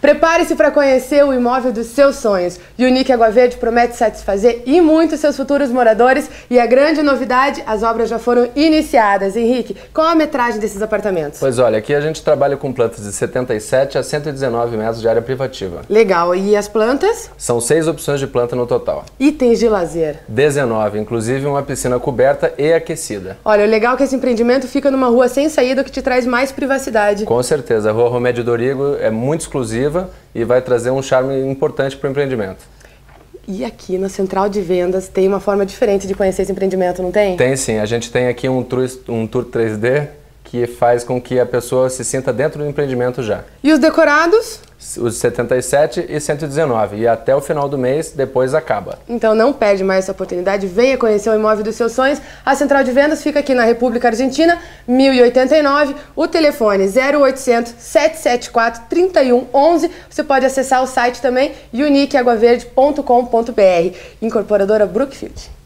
Prepare-se para conhecer o imóvel dos seus sonhos. Unique Água Verde promete satisfazer e muito seus futuros moradores e a grande novidade, as obras já foram iniciadas. Henrique, qual a metragem desses apartamentos? Pois olha, aqui a gente trabalha com plantas de 77 a 119 metros de área privativa. Legal, e as plantas? São seis opções de planta no total. Itens de lazer? 19, inclusive uma piscina coberta e aquecida. Olha, o legal é que esse empreendimento fica numa rua sem saída, o que te traz mais privacidade. Com certeza, a rua Romé Dorigo é muito exclusiva e vai trazer um charme importante para o empreendimento. E aqui na central de vendas tem uma forma diferente de conhecer esse empreendimento, não tem? Tem sim. A gente tem aqui um tour, um tour 3D que faz com que a pessoa se sinta dentro do empreendimento já. E os decorados? os 77 e 119. E até o final do mês, depois acaba. Então não perde mais essa oportunidade, venha conhecer o imóvel dos seus sonhos. A Central de Vendas fica aqui na República Argentina, 1089. O telefone 0800 774 3111. Você pode acessar o site também, uniqueaguaverde.com.br. Incorporadora Brookfield.